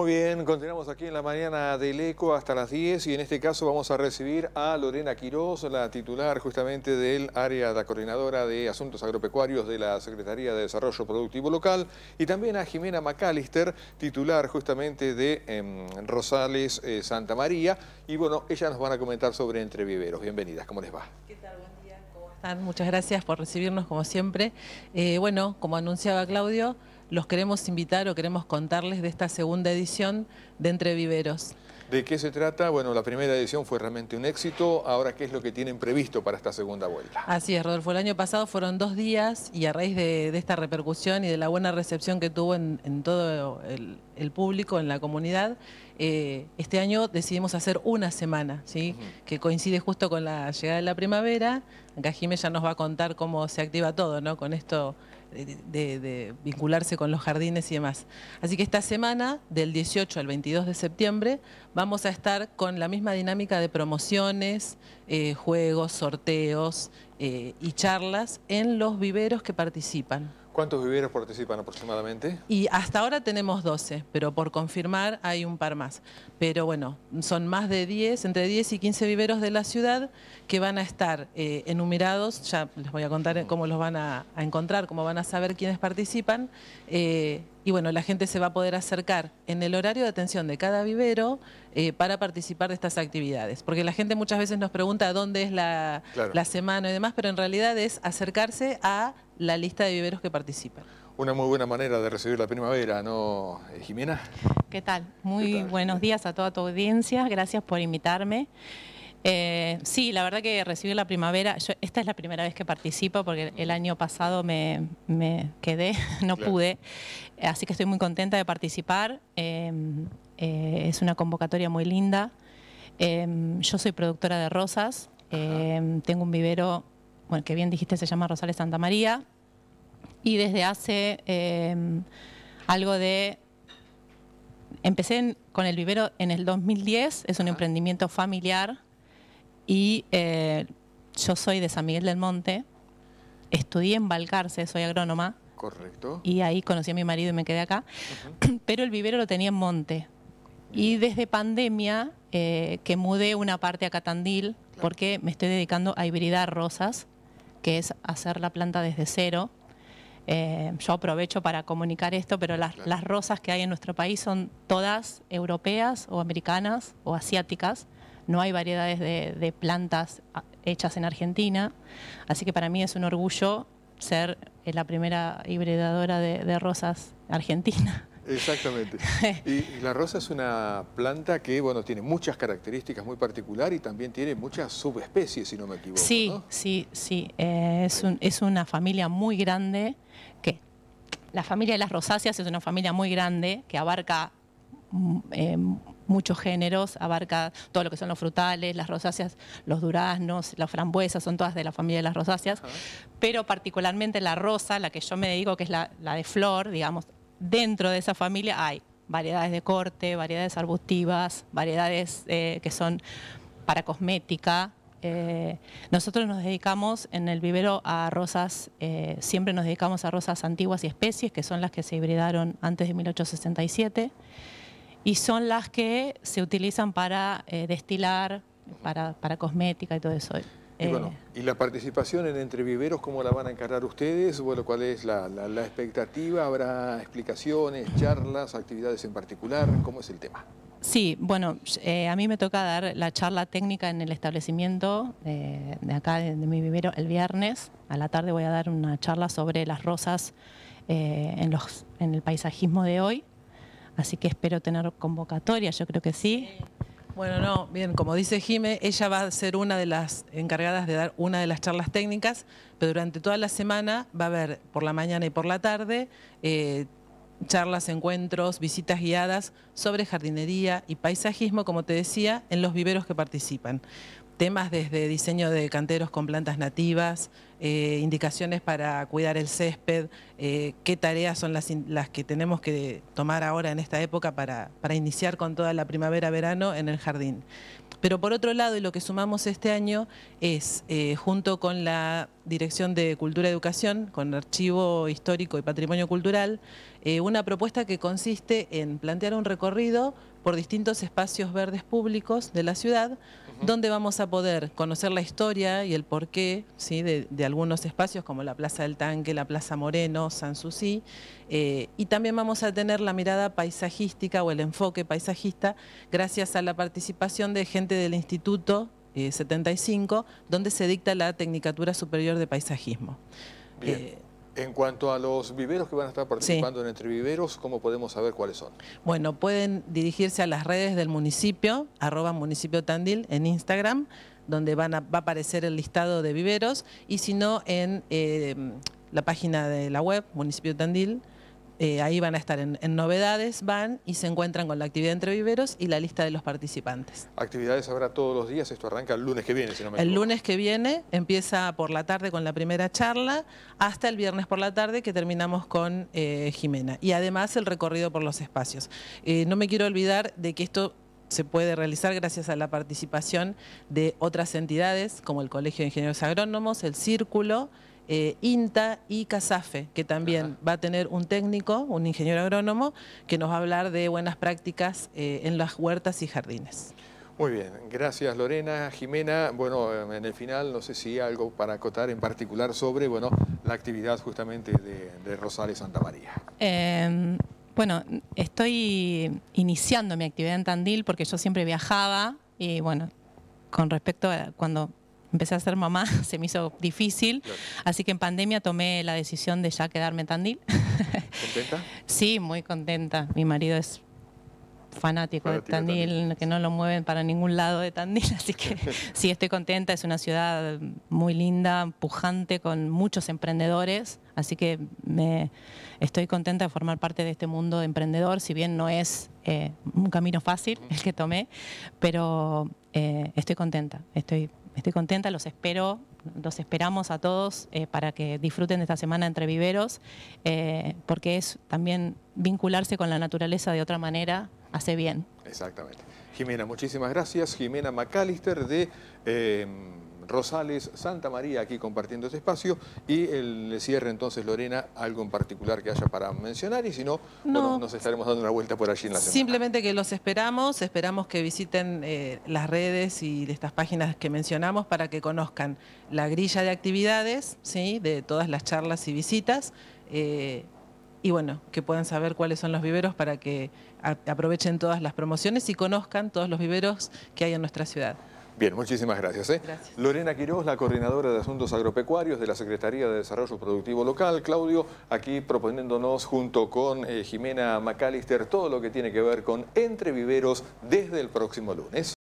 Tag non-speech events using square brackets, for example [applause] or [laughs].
Muy bien, continuamos aquí en la mañana del ECO hasta las 10 y en este caso vamos a recibir a Lorena Quiroz, la titular justamente del área, de la coordinadora de Asuntos Agropecuarios de la Secretaría de Desarrollo Productivo Local y también a Jimena McAllister, titular justamente de em, Rosales eh, Santa María y bueno, ellas nos van a comentar sobre Entreviveros. Bienvenidas, ¿cómo les va? ¿Qué tal? Buen día, ¿cómo están? Muchas gracias por recibirnos como siempre. Eh, bueno, como anunciaba Claudio los queremos invitar o queremos contarles de esta segunda edición de Entre Viveros. ¿De qué se trata? Bueno, la primera edición fue realmente un éxito. Ahora, ¿qué es lo que tienen previsto para esta segunda vuelta? Así es, Rodolfo. El año pasado fueron dos días y a raíz de, esta repercusión y de la buena recepción que tuvo en, todo el, público, en la comunidad, eh, este año decidimos hacer una semana, ¿sí? que coincide justo con la llegada de la primavera. Acá ya nos va a contar cómo se activa todo, ¿no? Con esto eh, de, vincularse con los jardines y demás. Así que esta semana, del 18 al 22 de septiembre, vamos a estar con la misma dinámica de promociones, eh, juegos, sorteos eh, y charlas en los viveros que participan. ¿Cuántos viveros participan aproximadamente? Y hasta ahora tenemos 12, pero por confirmar hay un par más. Pero bueno, son más de 10, entre 10 y 15 viveros de la ciudad que van a estar eh, enumerados, ya les voy a contar cómo los van a, encontrar, cómo van a saber quiénes participan, eh, y bueno, la gente se va a poder acercar en el horario de atención de cada vivero eh, para participar de estas actividades. Porque la gente muchas veces nos pregunta dónde es la, semana y demás, pero en realidad es acercarse a la lista de viveros que participan. Una muy buena manera de recibir la primavera, ¿no, eh, Jimena? ¿Qué tal? Muy buenos días a toda tu audiencia, gracias por invitarme. Eh, sí, la verdad que recibir la primavera, esta es la primera vez que participo porque el año pasado me, quedé, [laughs] no pude, eh, así que estoy muy contenta de participar. Em, eh, es una convocatoria muy linda. Em, yo soy productora de rosas, em, tengo un vivero, bueno, que bien dijiste, se llama Rosales Santa María, y desde hace algo de Empecé con el vivero en el 2010, es un emprendimiento familiar y eh, yo soy de San Miguel del Monte, estudié en Balcarce, soy agrónoma. Correcto. Y ahí conocí a mi marido y me quedé acá. [clears throat] Pero el vivero lo tenía en Monte. Y desde pandemia eh, que mudé una parte a Catandil porque me estoy dedicando a hibridar rosas, que es hacer la planta desde cero. Eh, yo aprovecho para comunicar esto, pero las, rosas que hay en nuestro país son todas europeas o americanas o asiáticas no hay variedades de, plantas ah, hechas en Argentina, así que para mí es un orgullo ser eh, la primera hibridadora de, rosas argentina. Exactamente. [laughs] Y la rosa es una planta que, bueno, tiene muchas características muy particulares y también tiene muchas subespecies, si no me equivoco. Sí, sí, sí. Eh, es, es, una familia muy grande que... La familia de las rosáceas es una familia muy grande que abarca Mm, eh, muchos géneros, abarca todo lo que son los frutales, las rosáceas, los duraznos, las frambuesas, son todas de la familia de las rosáceas, pero particularmente la rosa, la que yo me dedico, que es la, de flor, digamos, dentro de esa familia hay variedades de corte, variedades arbustivas, variedades eh, que son para cosmética. Eh, nosotros nos dedicamos en el vivero a rosas, siempre nos dedicamos a rosas antiguas y especies, que son las que se hibridaron antes de 1867 y son las que se utilizan para eh, destilar, para, cosmética y todo eso. Eh, y, la participación en Entre Viveros, ¿cómo la van a encargar ustedes? Bueno, ¿cuál es la, expectativa? ¿Habrá explicaciones, charlas, actividades en particular? ¿Cómo es el tema? Sí, bueno, eh, a mí me toca dar la charla técnica en el establecimiento de acá, de, mi vivero, el viernes. A la tarde voy a dar una charla sobre las rosas en, los, en el paisajismo de hoy. Así que espero tener convocatoria, yo creo que sí. Bueno, no, bien, como dice Jime, ella va a ser una de las encargadas de dar una de las charlas técnicas, pero durante toda la semana va a haber por la mañana y por la tarde eh, charlas, encuentros, visitas guiadas sobre jardinería y paisajismo, como te decía, en los viveros que participan temas desde diseño de canteros con plantas nativas, eh, indicaciones para cuidar el césped, eh, qué tareas son las, que tenemos que tomar ahora en esta época para, iniciar con toda la primavera-verano en el jardín. Pero por otro lado, y lo que sumamos este año es, eh, junto con la Dirección de Cultura y Educación, con Archivo Histórico y Patrimonio Cultural, una propuesta que consiste en plantear un recorrido por distintos espacios verdes públicos de la ciudad, donde vamos a poder conocer la historia y el porqué de, algunos espacios como la Plaza del Tanque, la Plaza Moreno, San eh, y también vamos a tener la mirada paisajística o el enfoque paisajista gracias a la participación de gente del Instituto 75, eh, donde se dicta la Tecnicatura Superior de Paisajismo. Eh, en cuanto a los viveros que van a estar participando en Entre Viveros, ¿cómo podemos saber cuáles son? Bueno, pueden dirigirse a las redes del municipio, arroba municipio Tandil en Instagram, donde van va a aparecer el listado de viveros, y si no, en eh, la página de la web, municipio Tandil. Eh, ahí van a estar en, novedades, van y se encuentran con la actividad entre viveros y la lista de los participantes. Actividades habrá todos los días, esto arranca el lunes que viene, si no me El lunes que viene empieza por la tarde con la primera charla, hasta el viernes por la tarde que terminamos con eh, Jimena. Y además el recorrido por los espacios. Eh, no me quiero olvidar de que esto se puede realizar gracias a la participación de otras entidades como el Colegio de Ingenieros Agrónomos, el Círculo, eh, INTA y CASAFE, que también va a tener un técnico, un ingeniero agrónomo, que nos va a hablar de buenas prácticas eh, en las huertas y jardines. Muy bien, gracias Lorena, Jimena. Bueno, em, en el final no sé si algo para acotar en particular sobre bueno, la actividad justamente de, Rosales Santa María. Em, bueno, estoy iniciando mi actividad en Tandil porque yo siempre viajaba y bueno, con respecto a cuando empecé a ser mamá, [laughs] se me hizo difícil, así que en pandemia tomé la decisión de ya quedarme en Tandil. [laughs] ¿Contenta? sí, muy contenta. Mi marido es fanático, de, Tandil, que no lo mueven para ningún lado de Tandil, [laughs] así que sí, estoy contenta, es una ciudad muy linda, pujante, con muchos emprendedores, así que me, estoy contenta de formar parte de este mundo de emprendedor, si bien no es eh, un camino fácil el que tomé, pero eh, estoy contenta, estoy estoy contenta, los espero, los esperamos a todos eh, para que disfruten de esta semana entre viveros, eh, porque es también vincularse con la naturaleza de otra manera hace bien. Exactamente. Jimena, muchísimas gracias. Jimena McAllister de... Eh, Rosales, Santa María aquí compartiendo este espacio y el, le cierre entonces Lorena algo en particular que haya para mencionar y si no, nos estaremos dando una vuelta por allí en la Simplemente que los esperamos, esperamos que visiten eh, las redes y de estas páginas que mencionamos para que conozcan la grilla de actividades, ¿sí? de todas las charlas y visitas. Eh, y bueno, que puedan saber cuáles son los viveros para que aprovechen todas las promociones y conozcan todos los viveros que hay en nuestra ciudad. Bien, muchísimas ¿eh? gracias, Lorena Quiroz, la coordinadora de Asuntos Agropecuarios de la Secretaría de Desarrollo Productivo Local. Claudio, aquí proponiéndonos junto con eh, Jimena McAllister todo lo que tiene que ver con Entre Viveros desde el próximo lunes.